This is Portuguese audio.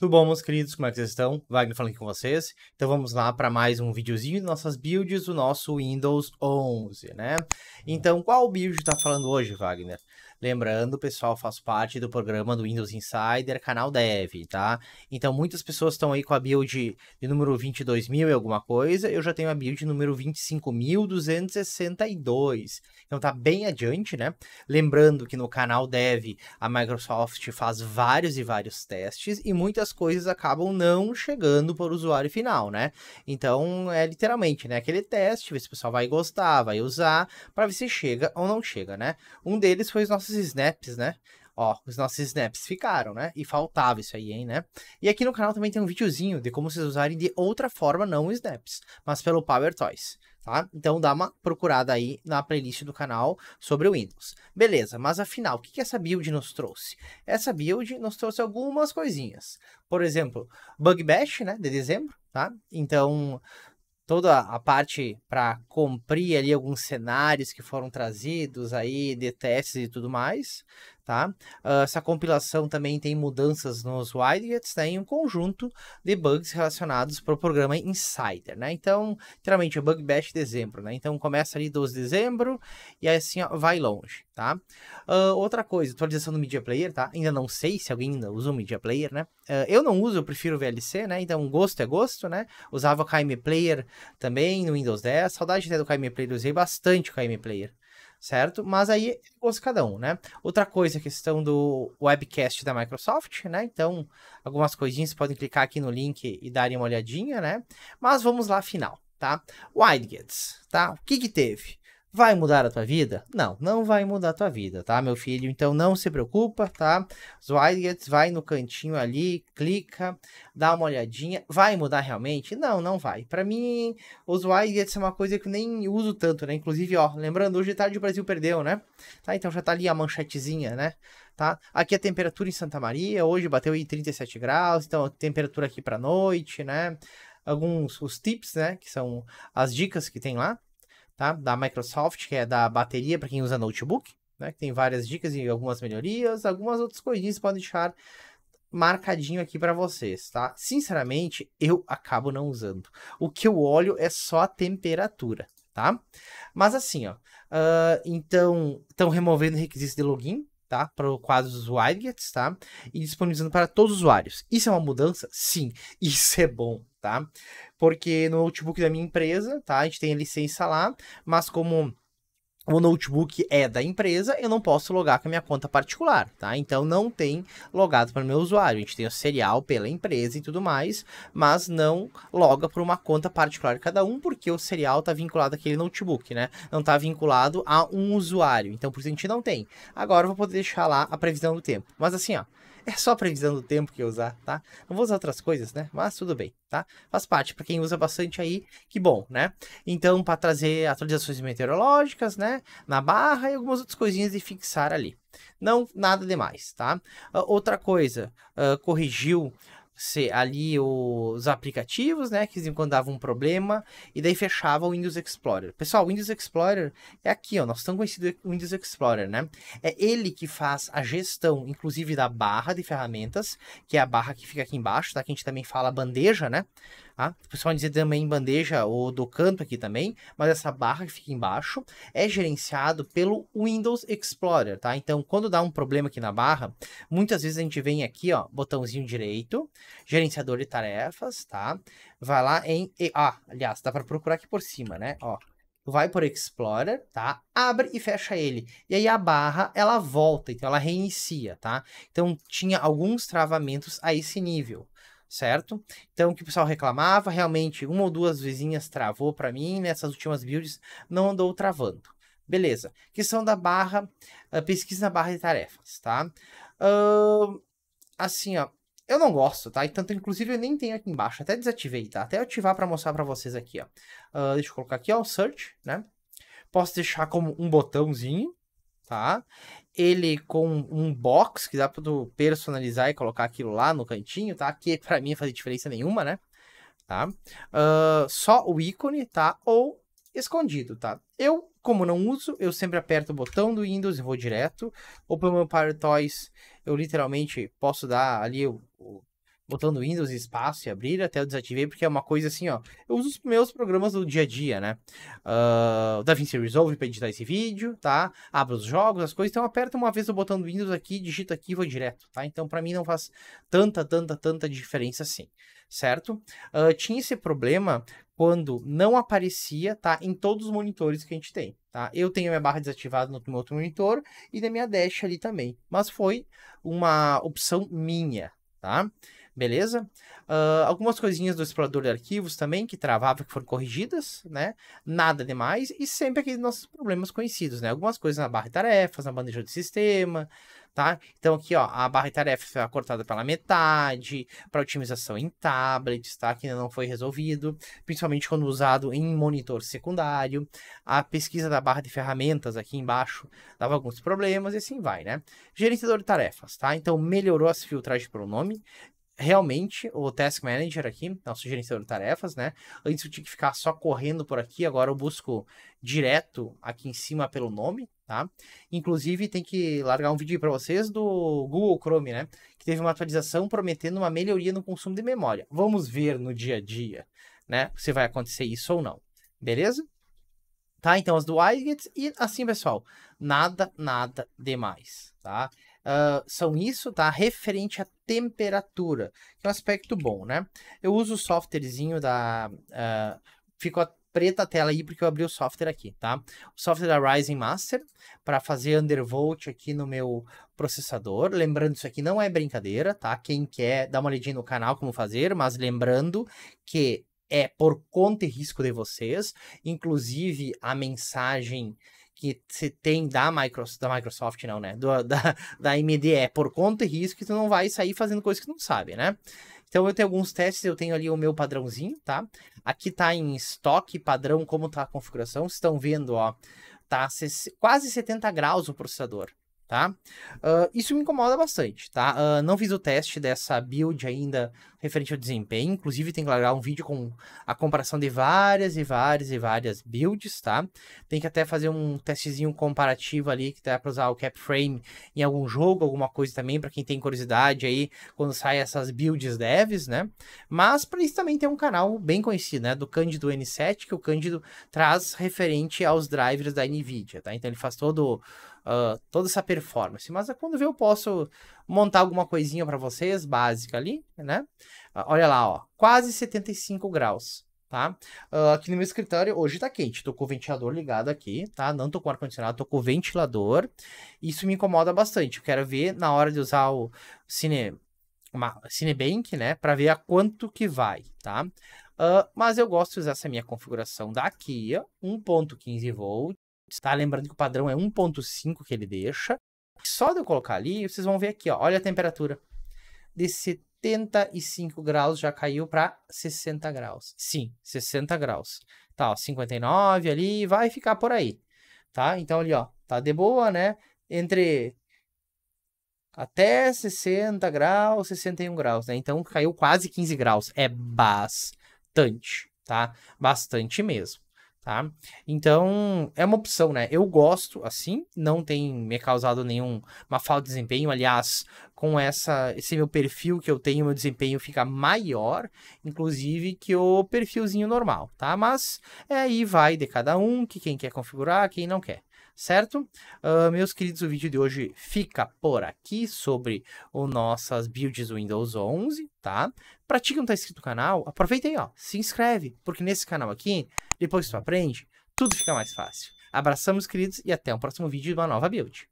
Tudo bom, meus queridos? Como é que vocês estão? Wagner falando aqui com vocês. Então vamos lá para mais um videozinho de nossas builds do nosso Windows 11, né? Então, qual build está falando hoje, Wagner? Lembrando, pessoal, faço parte do programa do Windows Insider, canal Dev, tá? Então, muitas pessoas estão aí com a build de número 22 mil e alguma coisa, eu já tenho a build número 25.262. Então, tá bem adiante, né? Lembrando que no canal Dev, a Microsoft faz vários e vários testes e muitas coisas acabam não chegando por usuário final, né? Então, é literalmente, né? Aquele teste, ver se o pessoal vai gostar, vai usar, para ver se chega ou não chega, né? Um deles foi os nossos nossos snaps, né? Ó, os nossos snaps ficaram, né? E faltava isso aí, hein, né? E aqui no canal também tem um videozinho de como vocês usarem de outra forma, não snaps, mas pelo Power Toys, tá? Então dá uma procurada aí na playlist do canal sobre o Windows. Beleza, mas afinal, o que, que essa build nos trouxe? Essa build nos trouxe algumas coisinhas. Por exemplo, Bug Bash, né? De dezembro, tá? Então, toda a parte para cumprir ali alguns cenários que foram trazidos aí, DTS e tudo mais tá? Uh, essa compilação também tem mudanças nos widgets, né? E um conjunto de bugs relacionados para o programa Insider, né? Então, literalmente, é bug bash dezembro, né? Então, começa ali 12 de dezembro e assim ó, vai longe, tá? Uh, outra coisa, atualização do Media Player, tá? Ainda não sei se alguém ainda usa o Media Player, né? Uh, eu não uso, eu prefiro o VLC, né? Então, gosto é gosto, né? Usava o KM Player também no Windows 10. Saudade até do KM Player, usei bastante o KM Player certo? Mas aí é gosto cada um, né? Outra coisa, é a questão do webcast da Microsoft, né? Então, algumas coisinhas podem clicar aqui no link e darem uma olhadinha, né? Mas vamos lá, final, tá? Widegates, tá? O que que teve? Vai mudar a tua vida? Não, não vai mudar a tua vida, tá, meu filho? Então não se preocupa, tá? Zweigert vai no cantinho ali, clica, dá uma olhadinha. Vai mudar realmente? Não, não vai. Para mim, o Zweigert é uma coisa que nem uso tanto, né? Inclusive, ó, lembrando, hoje é tarde o Brasil perdeu, né? Tá, então já tá ali a manchetezinha, né? Tá? Aqui a temperatura em Santa Maria, hoje bateu aí 37 graus, então a temperatura aqui para noite, né? alguns os tips, né, que são as dicas que tem lá tá? Da Microsoft, que é da bateria para quem usa notebook, né? Que tem várias dicas e algumas melhorias, algumas outras coisinhas podem deixar marcadinho aqui para vocês, tá? Sinceramente, eu acabo não usando. O que eu olho é só a temperatura, tá? Mas assim, ó, uh, então estão removendo requisitos de login, tá? Para o quadro dos widgets, tá? E disponibilizando para todos os usuários. Isso é uma mudança? Sim, isso é bom tá? Porque no notebook da minha empresa, tá? A gente tem a licença lá, mas como o notebook é da empresa, eu não posso logar com a minha conta particular, tá? Então não tem logado para o meu usuário. A gente tem o serial pela empresa e tudo mais, mas não loga para uma conta particular de cada um, porque o serial está vinculado àquele notebook, né? Não está vinculado a um usuário. Então por isso a gente não tem. Agora eu vou poder deixar lá a previsão do tempo. Mas assim, ó, é só previsão do tempo que eu usar, tá? Não vou usar outras coisas, né? Mas tudo bem, tá? Faz parte, para quem usa bastante aí, que bom, né? Então, para trazer atualizações meteorológicas, né? Na barra e algumas outras coisinhas de fixar ali. Não, nada demais, tá? Uh, outra coisa, uh, corrigiu ser ali os aplicativos, né, que quando davam um problema, e daí fechava o Windows Explorer. Pessoal, o Windows Explorer é aqui, ó, nós tão conhecido Windows Explorer, né? É ele que faz a gestão, inclusive, da barra de ferramentas, que é a barra que fica aqui embaixo, tá? Que a gente também fala bandeja, né? Tá? Vocês podem dizer também em bandeja ou do canto aqui também, mas essa barra que fica embaixo é gerenciado pelo Windows Explorer, tá? Então, quando dá um problema aqui na barra, muitas vezes a gente vem aqui, ó, botãozinho direito, gerenciador de tarefas, tá? Vai lá em... Ah, aliás, dá para procurar aqui por cima, né? Ó, vai por Explorer, tá? Abre e fecha ele. E aí a barra, ela volta, então ela reinicia, tá? Então tinha alguns travamentos a esse nível certo? Então, o que o pessoal reclamava, realmente, uma ou duas vizinhas travou para mim, nessas né, últimas builds não andou travando. Beleza. Questão da barra, uh, pesquisa na barra de tarefas, tá? Uh, assim, ó, eu não gosto, tá? Então, inclusive, eu nem tenho aqui embaixo, até desativei, tá? Até ativar para mostrar para vocês aqui, ó. Uh, deixa eu colocar aqui, ó, o search, né? Posso deixar como um botãozinho, tá? Ele com um box que dá para tu personalizar e colocar aquilo lá no cantinho, tá? Que para mim não faz diferença nenhuma, né? Tá? Uh, só o ícone, tá? Ou escondido, tá? Eu, como não uso, eu sempre aperto o botão do Windows e vou direto. Ou pelo meu Power Toys, eu literalmente posso dar ali o, o botando Windows espaço e abrir, até eu desativei, porque é uma coisa assim, ó. Eu uso os meus programas do dia a dia, né? Uh, DaVinci Resolve para editar esse vídeo, tá? Abro os jogos, as coisas, então aperta uma vez o botão do Windows aqui, digita aqui e vou direto, tá? Então para mim não faz tanta, tanta, tanta diferença assim, certo? Uh, tinha esse problema quando não aparecia, tá? Em todos os monitores que a gente tem, tá? Eu tenho minha barra desativada no meu outro monitor e na minha dash ali também, mas foi uma opção minha, tá? beleza? Uh, algumas coisinhas do explorador de arquivos também, que travava, que foram corrigidas, né? Nada demais, e sempre aqueles nossos problemas conhecidos, né? Algumas coisas na barra de tarefas, na bandeja de sistema, tá? Então aqui, ó, a barra de tarefas foi cortada pela metade, para otimização em tablets, tá? Que ainda não foi resolvido, principalmente quando usado em monitor secundário. A pesquisa da barra de ferramentas aqui embaixo dava alguns problemas e assim vai, né? Gerenciador de tarefas, tá? Então melhorou as filtragens pelo nome, realmente o task manager aqui, nosso gerenciador de tarefas, né? Antes eu tinha que ficar só correndo por aqui, agora eu busco direto aqui em cima pelo nome, tá? Inclusive tem que largar um vídeo para vocês do Google Chrome, né? Que teve uma atualização prometendo uma melhoria no consumo de memória. Vamos ver no dia a dia, né? Se vai acontecer isso ou não. Beleza? Tá, então as do Wiget e assim, pessoal, nada, nada demais, tá? uh, são isso, tá? Referente à temperatura, que é um aspecto bom, né? Eu uso o softwarezinho da. Uh, ficou preta a tela aí porque eu abri o software aqui, tá? O software da Ryzen Master para fazer undervolt aqui no meu processador. Lembrando, isso aqui não é brincadeira, tá? Quem quer, dá uma olhadinha no canal como fazer, mas lembrando que é por conta e risco de vocês. Inclusive, a mensagem que se tem da Microsoft, da Microsoft não, né? Do, da, da AMD é por conta e risco que tu não vai sair fazendo coisa que tu não sabe, né? Então eu tenho alguns testes, eu tenho ali o meu padrãozinho, tá? Aqui tá em estoque padrão como tá a configuração, vocês estão vendo, ó, tá quase 70 graus o processador tá? Uh, isso me incomoda bastante, tá? Uh, não fiz o teste dessa build ainda referente ao desempenho, inclusive tem que largar um vídeo com a comparação de várias e várias e várias builds, tá? Tem que até fazer um testezinho comparativo ali que dá para usar o cap frame em algum jogo, alguma coisa também, para quem tem curiosidade aí quando sai essas builds devs, né? Mas para isso também tem um canal bem conhecido, né, do Cândido N7, que o Cândido traz referente aos drivers da Nvidia, tá? Então ele faz todo ah, toda essa performance. Mas é quando vê, eu posso montar alguma coisinha para vocês, básica ali, né? Uh, olha lá, ó, quase 75 graus. Tá? Uh, aqui no meu escritório hoje tá quente, tô com o ventilador ligado aqui, tá? Não tô com ar-condicionado, tô com o ventilador. Isso me incomoda bastante. Eu quero ver na hora de usar o cine, uma, Cinebank, né? Pra ver a quanto que vai, tá? Uh, mas eu gosto de usar essa minha configuração daqui, 1.15 v tá? Lembrando que o padrão é 1.5 que ele deixa. Só de eu colocar ali, vocês vão ver aqui, ó, olha a temperatura. De 75 graus já caiu para 60 graus. Sim, 60 graus. Tá, ó, 59 ali, vai ficar por aí. Tá? Então ali, ó, tá de boa, né? Entre até 60 graus, 61 graus, né? Então caiu quase 15 graus. É bastante, tá? Bastante mesmo tá? Então, é uma opção, né? Eu gosto assim, não tem me causado nenhuma falta de desempenho. Aliás, com essa, esse meu perfil que eu tenho, meu desempenho fica maior, inclusive, que o perfilzinho normal, tá? Mas é, aí vai de cada um, que quem quer configurar, quem não quer certo? Uh, meus queridos, o vídeo de hoje fica por aqui sobre o nossas builds Windows 11, tá? Pra ti que não tá inscrito no canal, aproveita aí, ó, se inscreve, porque nesse canal aqui, depois que tu aprende, tudo fica mais fácil. Abraçamos, queridos, e até o próximo vídeo de uma nova build.